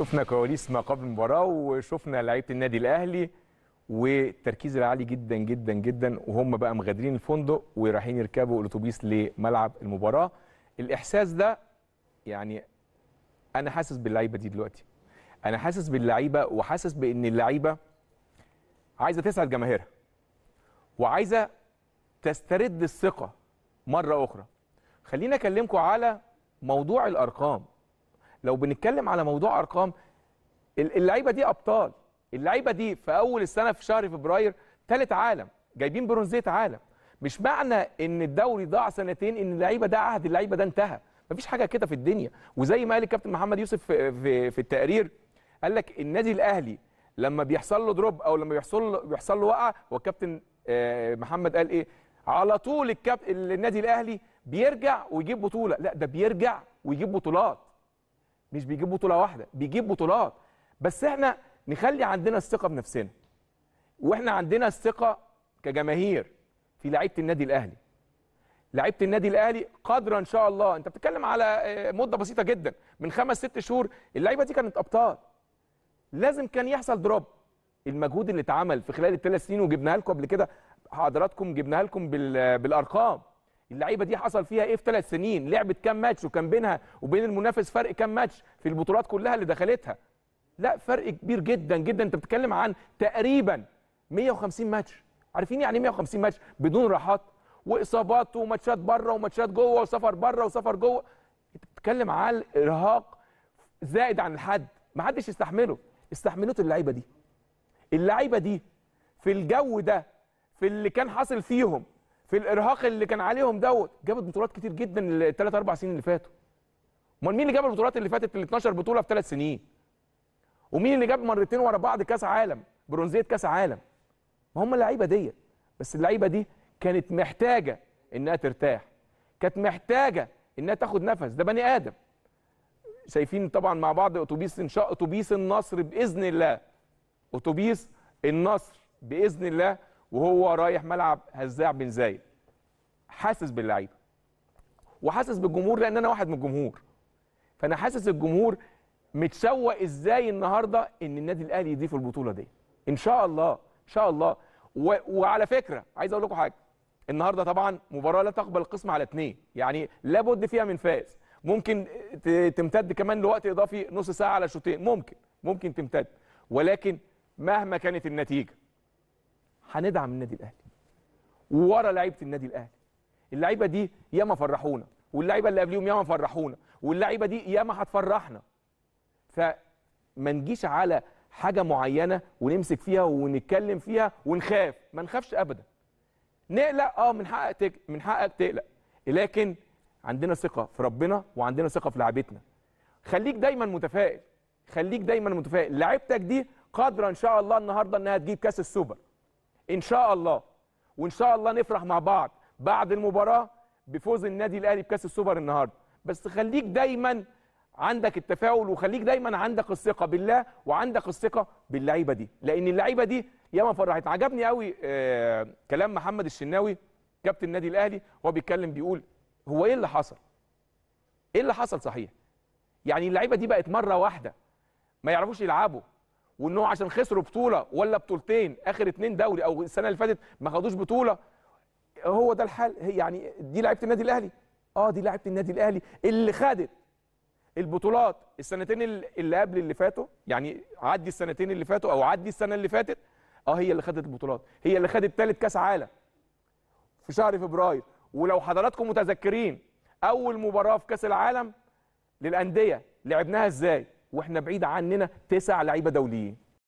شفنا كواليس ما قبل المباراه وشفنا لعيبه النادي الاهلي والتركيز العالي جدا جدا جدا وهم بقى مغادرين الفندق ورايحين يركبوا الاتوبيس لملعب المباراه الاحساس ده يعني انا حاسس باللعيبه دي دلوقتي انا حاسس باللعيبه وحاسس بان اللعيبه عايزه تسعد جماهيرها وعايزه تسترد الثقه مره اخرى خليني اكلمكم على موضوع الارقام لو بنتكلم على موضوع ارقام اللعيبه دي ابطال اللعيبه دي في اول السنه في شهر فبراير ثالث عالم جايبين برونزيه عالم مش معنى ان الدوري ضاع سنتين ان اللعيبه ده عهد اللعيبه ده انتهى مفيش حاجه كده في الدنيا وزي ما قال الكابتن محمد يوسف في, في, في التقرير قال لك النادي الاهلي لما بيحصل له دروب او لما بيحصل له بيحصل له وقعه والكابتن آه، محمد قال ايه على طول الكابتن النادي الاهلي بيرجع ويجيب بطوله لا ده بيرجع ويجيب بطولات مش بيجيب بطوله واحده بيجيب بطولات بس احنا نخلي عندنا الثقه بنفسنا واحنا عندنا الثقه كجماهير في لعيبه النادي الاهلي لعيبه النادي الاهلي قادره ان شاء الله انت بتتكلم على آه، مده بسيطه جدا من خمس ست شهور اللعيبه دي كانت ابطال لازم كان يحصل دروب المجهود اللي اتعمل في خلال الثلاث سنين وجبناها لكم قبل كده حضراتكم جبناها لكم بالارقام اللعيبه دي حصل فيها ايه في ثلاث سنين لعبت كام ماتش وكان بينها وبين المنافس فرق كام ماتش في البطولات كلها اللي دخلتها لا فرق كبير جدا جدا انت بتتكلم عن تقريبا 150 ماتش عارفين يعني 150 إيه ماتش بدون راحات واصابات وماتشات بره وماتشات جوه وسفر بره وسفر جوه انت بتتكلم عن ارهاق زائد عن الحد ما حدش يستحمله استحملته اللعيبه دي اللعيبه دي في الجو ده في اللي كان حاصل فيهم في الارهاق اللي كان عليهم دوت جابت بطولات كتير جدا الثلاث اربع سنين اللي فاتوا امال مين اللي جاب البطولات اللي فاتت ال 12 بطوله في ثلاث سنين ومين اللي جاب مرتين ورا بعض كاس عالم برونزيه كاس عالم ما هم اللعيبه ديت بس اللعيبه دي كانت محتاجه انها ترتاح كانت محتاجه انها تاخد نفس ده بني ادم شايفين طبعا مع بعض اتوبيس شاء اتوبيس النصر باذن الله اتوبيس النصر باذن الله وهو رايح ملعب هزاع بن زايد حاسس باللعيبه وحاسس بالجمهور لان انا واحد من الجمهور فانا حاسس الجمهور متسوق ازاي النهارده ان النادي الاهلي يضيف البطوله دي ان شاء الله ان شاء الله و... وعلى فكره عايز اقول لكم حاجه النهارده طبعا مباراه لا تقبل القسم على اثنين يعني لابد فيها من فاز ممكن تمتد كمان لوقت اضافي نص ساعه على شوطين ممكن ممكن تمتد ولكن مهما كانت النتيجه هندعم النادي الاهلي ورا لعيبه النادي الاهلي اللعيبه دي ياما فرحونا واللعيبه اللي قبليهم ياما فرحونا واللعيبه دي ياما هتفرحنا فما نجيش على حاجه معينه ونمسك فيها ونتكلم فيها ونخاف ما نخافش ابدا نقلق اه من حقك تك... من حقك تقلق لكن عندنا ثقه في ربنا وعندنا ثقه في لعبتنا خليك دايما متفائل خليك دايما متفائل لعبتك دي قادره ان شاء الله النهارده انها تجيب كاس السوبر ان شاء الله وان شاء الله نفرح مع بعض بعد المباراه بفوز النادي الاهلي بكاس السوبر النهارده بس خليك دايما عندك التفاؤل وخليك دايما عندك الثقه بالله وعندك الثقه باللعيبه دي لان اللعيبه دي ياما فرحت عجبني قوي آه كلام محمد الشناوي كابتن النادي الاهلي وهو بيتكلم بيقول هو ايه اللي حصل ايه اللي حصل صحيح يعني اللعيبه دي بقت مره واحده ما يعرفوش يلعبوا وانه عشان خسروا بطوله ولا بطولتين اخر اتنين دوري او السنه اللي فاتت ما خدوش بطوله هو ده الحال يعني دي لعيبه النادي الاهلي اه دي لعيبه النادي الاهلي اللي خدت البطولات السنتين اللي قبل اللي فاتوا يعني عدي السنتين اللي فاتوا او عدي السنه اللي فاتت اه هي اللي خدت البطولات هي اللي خدت ثالث كاس عالم في شهر فبراير ولو حضراتكم متذكرين اول مباراه في كاس العالم للانديه لعبناها ازاي واحنا بعيد عننا تسع لعيبه دوليين